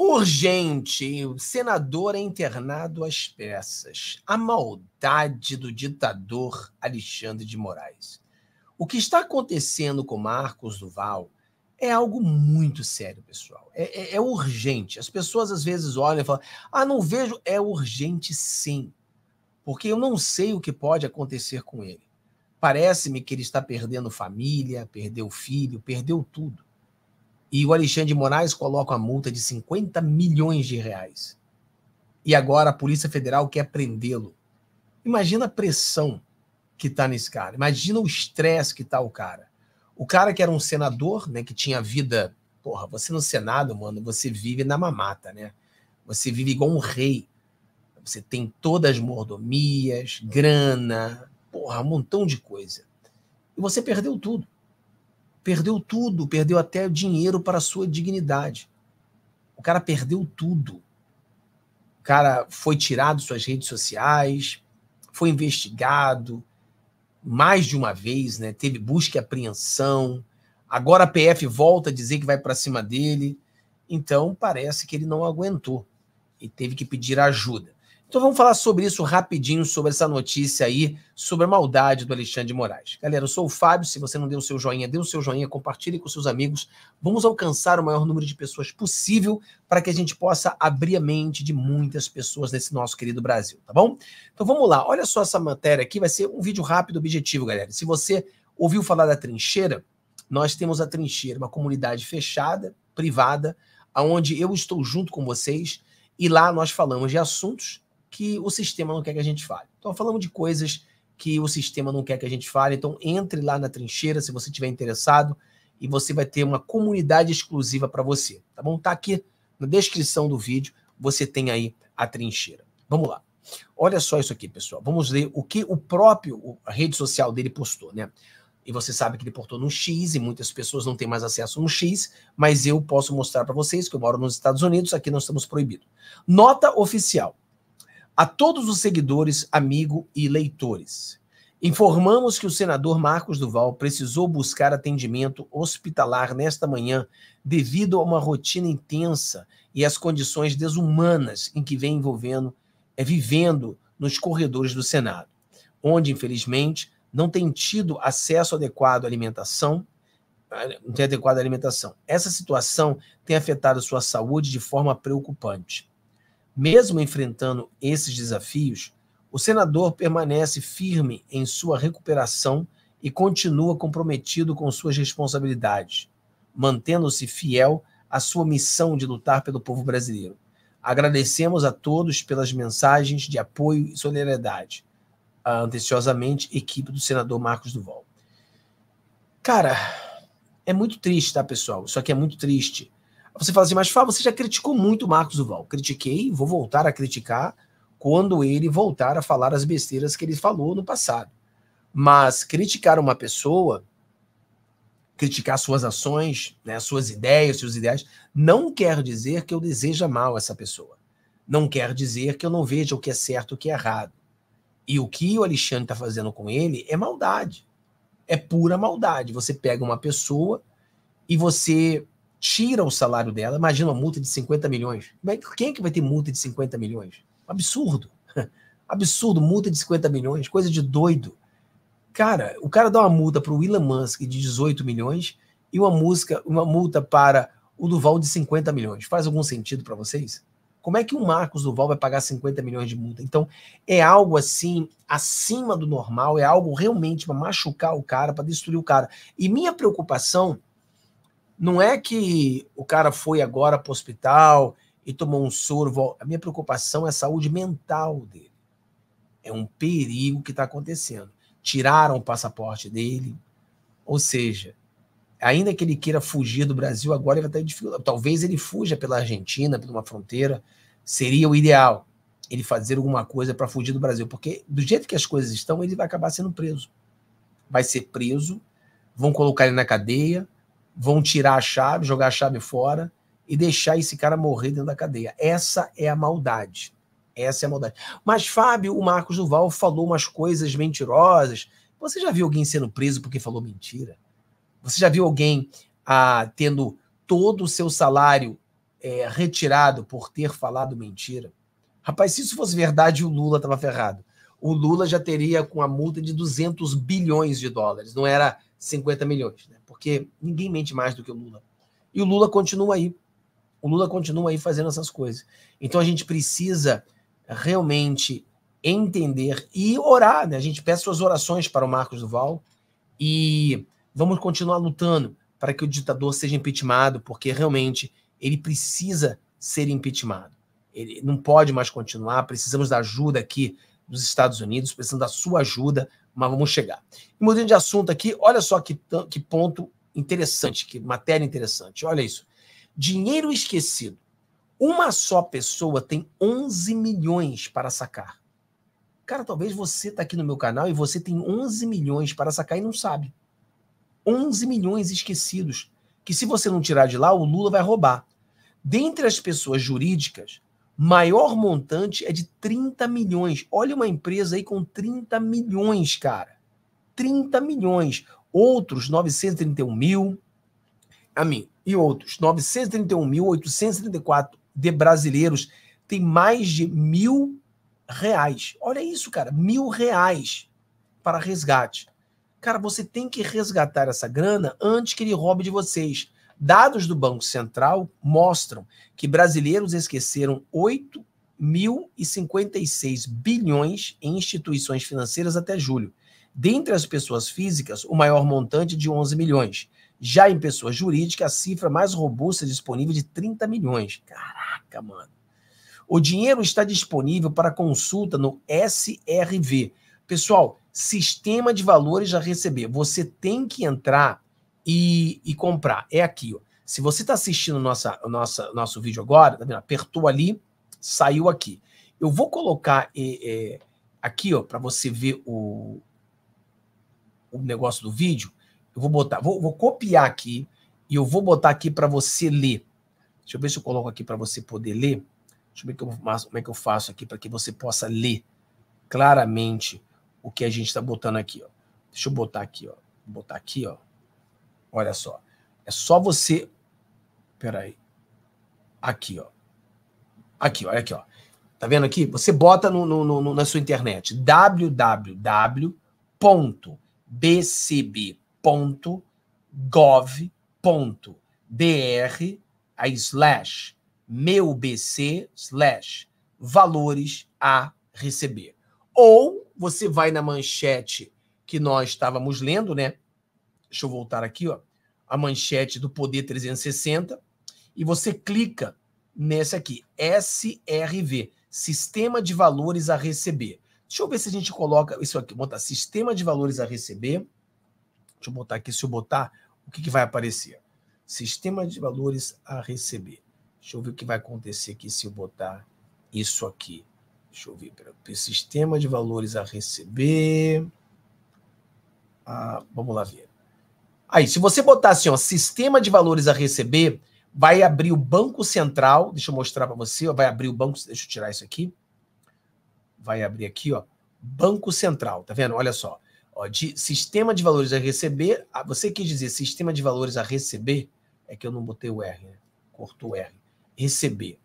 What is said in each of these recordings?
Urgente, o senador é internado às peças. A maldade do ditador Alexandre de Moraes. O que está acontecendo com Marcos Duval é algo muito sério, pessoal. É, é, é urgente. As pessoas às vezes olham e falam: ah, não vejo. É urgente sim, porque eu não sei o que pode acontecer com ele. Parece-me que ele está perdendo família, perdeu filho, perdeu tudo. E o Alexandre de Moraes coloca uma multa de 50 milhões de reais. E agora a Polícia Federal quer prendê-lo. Imagina a pressão que está nesse cara. Imagina o estresse que está o cara. O cara que era um senador, né, que tinha vida, porra, você no Senado, mano, você vive na mamata, né? Você vive igual um rei. Você tem todas as mordomias, grana, porra, um montão de coisa. E você perdeu tudo. Perdeu tudo, perdeu até o dinheiro para a sua dignidade. O cara perdeu tudo. O cara foi tirado suas redes sociais, foi investigado mais de uma vez, né? Teve busca e apreensão. Agora a PF volta a dizer que vai para cima dele. Então parece que ele não aguentou e teve que pedir ajuda. Então vamos falar sobre isso rapidinho, sobre essa notícia aí, sobre a maldade do Alexandre de Moraes. Galera, eu sou o Fábio, se você não deu o seu joinha, dê o seu joinha, compartilhe com seus amigos. Vamos alcançar o maior número de pessoas possível para que a gente possa abrir a mente de muitas pessoas nesse nosso querido Brasil, tá bom? Então vamos lá, olha só essa matéria aqui, vai ser um vídeo rápido, objetivo, galera. Se você ouviu falar da trincheira, nós temos a trincheira, uma comunidade fechada, privada, aonde eu estou junto com vocês, e lá nós falamos de assuntos que o sistema não quer que a gente fale. Então, falamos de coisas que o sistema não quer que a gente fale. Então, entre lá na trincheira se você estiver interessado e você vai ter uma comunidade exclusiva para você, tá bom? Tá aqui na descrição do vídeo, você tem aí a trincheira. Vamos lá. Olha só isso aqui, pessoal. Vamos ler o que o próprio a rede social dele postou, né? E você sabe que ele postou no X e muitas pessoas não têm mais acesso no X, mas eu posso mostrar para vocês que eu moro nos Estados Unidos, aqui nós estamos proibidos. Nota oficial. A todos os seguidores, amigo e leitores, informamos que o senador Marcos Duval precisou buscar atendimento hospitalar nesta manhã devido a uma rotina intensa e às condições desumanas em que vem envolvendo, é vivendo nos corredores do Senado, onde infelizmente não tem tido acesso adequado à alimentação, ah, não tem adequada alimentação. Essa situação tem afetado sua saúde de forma preocupante. Mesmo enfrentando esses desafios, o senador permanece firme em sua recuperação e continua comprometido com suas responsabilidades, mantendo-se fiel à sua missão de lutar pelo povo brasileiro. Agradecemos a todos pelas mensagens de apoio e solidariedade. Anteciosamente, equipe do senador Marcos Duval. Cara, é muito triste, tá, pessoal? Isso aqui é muito triste. Você fala assim, mas Fábio, você já criticou muito o Marcos Duval. Critiquei, vou voltar a criticar quando ele voltar a falar as besteiras que ele falou no passado. Mas criticar uma pessoa, criticar suas ações, né, suas ideias, seus ideais, não quer dizer que eu deseja mal essa pessoa. Não quer dizer que eu não veja o que é certo e o que é errado. E o que o Alexandre está fazendo com ele é maldade. É pura maldade. Você pega uma pessoa e você tira o salário dela, imagina uma multa de 50 milhões. Quem é que vai ter multa de 50 milhões? Absurdo. Absurdo, multa de 50 milhões, coisa de doido. Cara, o cara dá uma multa para o Elon Musk de 18 milhões e uma, música, uma multa para o Duval de 50 milhões. Faz algum sentido para vocês? Como é que o Marcos Duval vai pagar 50 milhões de multa? Então, é algo assim, acima do normal, é algo realmente para machucar o cara, para destruir o cara. E minha preocupação não é que o cara foi agora para o hospital e tomou um soro. A minha preocupação é a saúde mental dele. É um perigo que está acontecendo. Tiraram o passaporte dele. Ou seja, ainda que ele queira fugir do Brasil, agora ele vai estar em dificuldade. Talvez ele fuja pela Argentina, por uma fronteira. Seria o ideal ele fazer alguma coisa para fugir do Brasil, porque do jeito que as coisas estão, ele vai acabar sendo preso. Vai ser preso, vão colocar ele na cadeia, vão tirar a chave, jogar a chave fora e deixar esse cara morrer dentro da cadeia. Essa é a maldade. Essa é a maldade. Mas, Fábio, o Marcos Duval falou umas coisas mentirosas. Você já viu alguém sendo preso porque falou mentira? Você já viu alguém ah, tendo todo o seu salário é, retirado por ter falado mentira? Rapaz, se isso fosse verdade, o Lula estava ferrado. O Lula já teria com a multa de 200 bilhões de dólares. Não era 50 milhões, né? porque ninguém mente mais do que o Lula. E o Lula continua aí. O Lula continua aí fazendo essas coisas. Então a gente precisa realmente entender e orar, né? A gente peça suas orações para o Marcos Duval e vamos continuar lutando para que o ditador seja impeachmentado, porque realmente ele precisa ser impeachmentado. Ele não pode mais continuar, precisamos da ajuda aqui dos Estados Unidos, precisamos da sua ajuda, mas vamos chegar. mudando de assunto aqui, olha só que, que ponto interessante, que matéria interessante. Olha isso. Dinheiro esquecido. Uma só pessoa tem 11 milhões para sacar. Cara, talvez você está aqui no meu canal e você tem 11 milhões para sacar e não sabe. 11 milhões esquecidos, que se você não tirar de lá, o Lula vai roubar. Dentre as pessoas jurídicas, maior montante é de 30 milhões. Olha uma empresa aí com 30 milhões, cara. 30 milhões. Outros 931 mil. A mim. E outros 931.834 de brasileiros tem mais de mil reais. Olha isso, cara. Mil reais para resgate. Cara, você tem que resgatar essa grana antes que ele roube de vocês. Dados do Banco Central mostram que brasileiros esqueceram 8.056 bilhões em instituições financeiras até julho. Dentre as pessoas físicas, o maior montante de 11 milhões. Já em pessoa jurídica, a cifra mais robusta é disponível de 30 milhões. Caraca, mano. O dinheiro está disponível para consulta no SRV. Pessoal, Sistema de Valores a Receber. Você tem que entrar e, e comprar. É aqui, ó. Se você está assistindo nossa, nossa, nosso vídeo agora, tá vendo? apertou ali, saiu aqui. Eu vou colocar é, é, aqui, ó, para você ver o, o negócio do vídeo. Eu vou botar, vou, vou copiar aqui e eu vou botar aqui para você ler. Deixa eu ver se eu coloco aqui para você poder ler. Deixa eu ver como é que eu faço aqui para que você possa ler claramente o que a gente está botando aqui. Ó. Deixa eu botar aqui, ó. Vou botar aqui, ó. Olha só. É só você. Peraí. Aqui, ó. Aqui, olha aqui, ó. Tá vendo aqui? Você bota no, no, no na sua internet www.bcb.gov.br a slash meubc slash valores a receber. Ou você vai na manchete que nós estávamos lendo, né? Deixa eu voltar aqui, ó. A manchete do Poder 360. E você clica nesse aqui, SRV Sistema de Valores a Receber. Deixa eu ver se a gente coloca isso aqui, botar Sistema de Valores a Receber. Deixa eu botar aqui, se eu botar, o que, que vai aparecer? Sistema de Valores a Receber. Deixa eu ver o que vai acontecer aqui se eu botar isso aqui. Deixa eu ver. sistema de valores a receber. Ah, vamos lá ver. Aí, se você botar assim, ó, sistema de valores a receber, vai abrir o Banco Central. Deixa eu mostrar para você, ó, vai abrir o banco. Deixa eu tirar isso aqui. Vai abrir aqui, ó. Banco Central, tá vendo? Olha só. Ó, de sistema de valores a receber. A, ah, você quis dizer sistema de valores a receber? É que eu não botei o R, né? Cortou o R. Receber.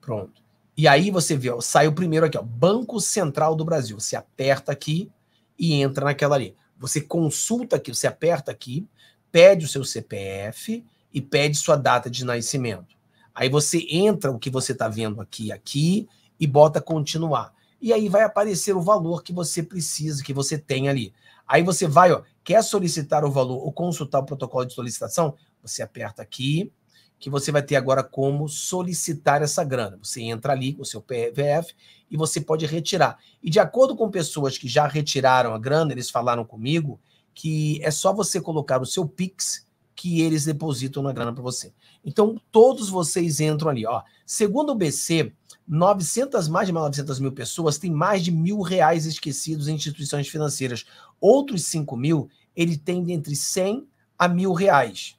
Pronto. E aí você vê, ó, sai o primeiro aqui, ó. Banco Central do Brasil. Você aperta aqui e entra naquela ali. Você consulta aqui, você aperta aqui, pede o seu CPF e pede sua data de nascimento. Aí você entra o que você está vendo aqui, aqui e bota continuar. E aí vai aparecer o valor que você precisa, que você tem ali. Aí você vai, ó, quer solicitar o valor ou consultar o protocolo de solicitação? Você aperta aqui, que você vai ter agora como solicitar essa grana. Você entra ali com o seu PVF e você pode retirar. E de acordo com pessoas que já retiraram a grana, eles falaram comigo, que é só você colocar o seu Pix que eles depositam na grana para você. Então, todos vocês entram ali. Ó. Segundo o BC, 900, mais de 900 mil pessoas têm mais de mil reais esquecidos em instituições financeiras. Outros 5 mil, ele tem entre 100 a mil reais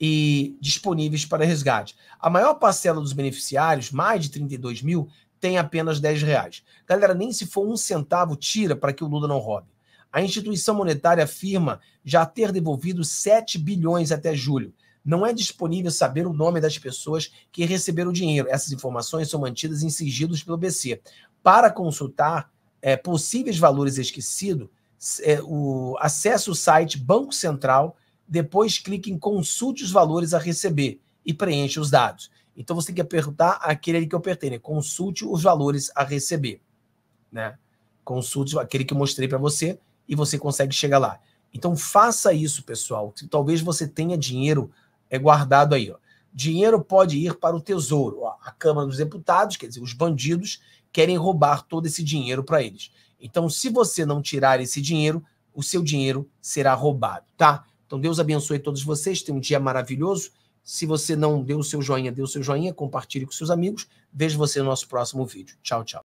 e disponíveis para resgate. A maior parcela dos beneficiários, mais de 32 mil, tem apenas 10 reais. Galera, nem se for um centavo, tira para que o Lula não roube. A instituição monetária afirma já ter devolvido 7 bilhões até julho. Não é disponível saber o nome das pessoas que receberam o dinheiro. Essas informações são mantidas em sigilos pelo BC. Para consultar é, possíveis valores esquecidos, é, o, acesse o site Banco Central, depois clique em Consulte os valores a receber e preencha os dados. Então você tem que apertar aquele que eu pertenço. Né? Consulte os valores a receber. Né? Consulte aquele que eu mostrei para você, e você consegue chegar lá. Então faça isso, pessoal. Talvez você tenha dinheiro é guardado aí. Ó. Dinheiro pode ir para o tesouro. Ó, a Câmara dos Deputados, quer dizer, os bandidos, querem roubar todo esse dinheiro para eles. Então, se você não tirar esse dinheiro, o seu dinheiro será roubado, tá? Então, Deus abençoe todos vocês. Tenha um dia maravilhoso. Se você não deu o seu joinha, deu o seu joinha, compartilhe com seus amigos. Vejo você no nosso próximo vídeo. Tchau, tchau.